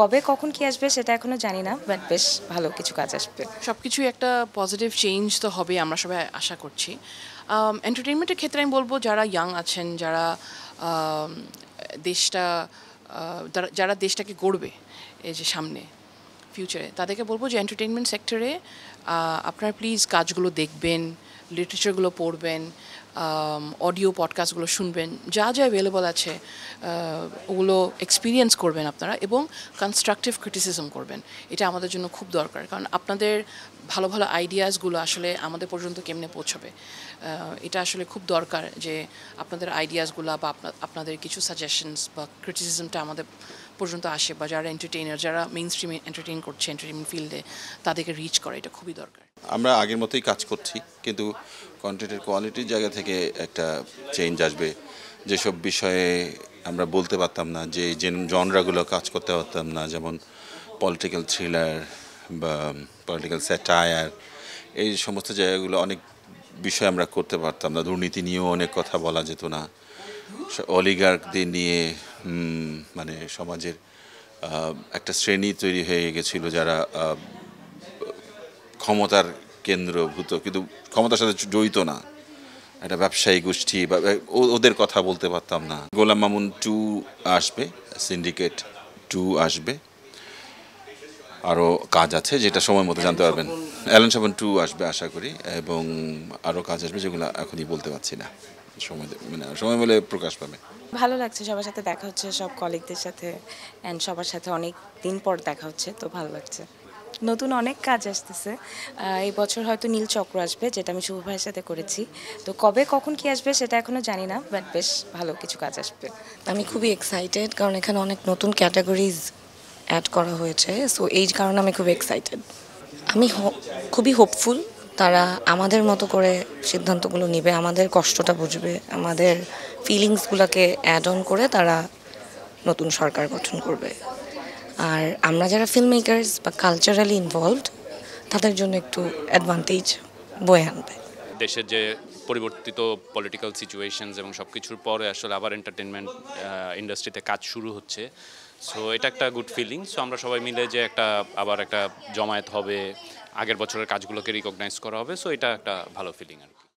কবে কখন কি আসবে সেটা এখনো জানি না বাট বেশ ভালো কিছু কাজ আসবে সব কিছুই একটা পজিটিভ চেঞ্জ তো হবে আমরা সবাই আশা করছি এন্টারটেনমেন্টের ক্ষেত্রে আমি বলবো যারা ইয়াং আছেন যারা দেশটা যারা দেশটাকে গড়বে এই যে সামনে ফিউচারে তাদেরকে বলবো যে এন্টারটেনমেন্ট সেক্টরে আপনার প্লিজ কাজগুলো দেখবেন লিটারেচারগুলো পড়বেন অডিও um, পডকাস্টগুলো শুনবেন যা যা অ্যাভেলেবল আছে ওগুলো এক্সপিরিয়েন্স করবেন আপনারা এবং কনস্ট্রাকটিভ ক্রিটিসিজম করবেন এটা আমাদের জন্য খুব দরকার কারণ আপনাদের ভালো ভালো আইডিয়াসগুলো আসলে আমাদের পর্যন্ত কেমনে পৌঁছবে এটা আসলে খুব দরকার যে আপনাদের আইডিয়াসগুলো বা আপনাদের কিছু সাজেশনস বা ক্রিটিসিজমটা আমাদের পর্যন্ত আসে বা যারা এন্টারটেইনার যারা মেইন স্ট্রিমে এন্টারটেইন করছে এন্টারটেইনমেন্ট ফিল্ডে তাদেরকে রিচ করা এটা খুবই দরকার আমরা আগের মতোই কাজ করছি কিন্তু কন্টেন্টের কোয়ালিটির জায়গা থেকে একটা চেঞ্জ আসবে যেসব বিষয়ে আমরা বলতে পারতাম না যে জনরাগুলো কাজ করতে পারতাম না যেমন পলিটিক্যাল থ্রিলার বা পলিটিক্যাল স্যাটায়ার এই সমস্ত জায়গাগুলো অনেক বিষয় আমরা করতে পারতাম না দুর্নীতি নিয়েও অনেক কথা বলা যেত না অলিগার্কদের নিয়ে মানে সমাজের একটা শ্রেণী তৈরি হয়ে গেছিল যারা ক্ষমতার কেন্দ্রভূত কিন্তু ক্ষমতার সাথে জড়িত না একটা ব্যবসায়ী গোষ্ঠী বা ওদের কথা বলতে পারতাম না গোলাম মামুন টু আসবে সিন্ডিকেট টু আসবে আরও কাজ আছে যেটা সময় মতো জানতে পারবেন অ্যালেন সাবন টু আসবে আশা করি এবং আরও কাজ আসবে যেগুলো এখনই বলতে পারছি না সময় মানে, প্রকাশ পাবে ভালো লাগছে সবার সাথে দেখা হচ্ছে সব কলিগদের সাথে অ্যান্ড সবার সাথে অনেক দিন পর দেখা হচ্ছে তো ভালো লাগছে নতুন অনেক কাজ আসতেছে এই বছর হয়তো নীল চক্র আসবে যেটা আমি শুভ ভাইয়ের সাথে করেছি তো কবে কখন কি আসবে সেটা এখনো জানি না বাট বেশ ভালো কিছু কাজ আসবে আমি খুবই এক্সাইটেড কারণ এখানে অনেক নতুন ক্যাটাগরিজ অ্যাড করা হয়েছে সো এই কারণে আমি খুব এক্সাইটেড আমি খুবই হোপফুল তারা আমাদের মতো করে সিদ্ধান্তগুলো নেবে আমাদের কষ্টটা বুঝবে আমাদের ফিলিংসগুলোকে অ্যাড অন করে তারা নতুন সরকার গঠন করবে আর আমরা যারা ফিল্ম মেকার্স বা কালচারালি ইনভলভড তাদের জন্য একটু অ্যাডভান্টেজ বয়ে আনবে দেশের যে পরিবর্তিত পলিটিক্যাল সিচুয়েশনস এবং সব কিছুর পরে আসলে আবার এন্টারটেনমেন্ট ইন্ডাস্ট্রিতে কাজ শুরু হচ্ছে সো এটা একটা গুড ফিলিং সো আমরা সবাই মিলে যে একটা আবার একটা জমায়েত হবে আগের বছরের কাজগুলোকে রিকগনাইজ করা হবে সো এটা একটা ভালো ফিলিং আর কি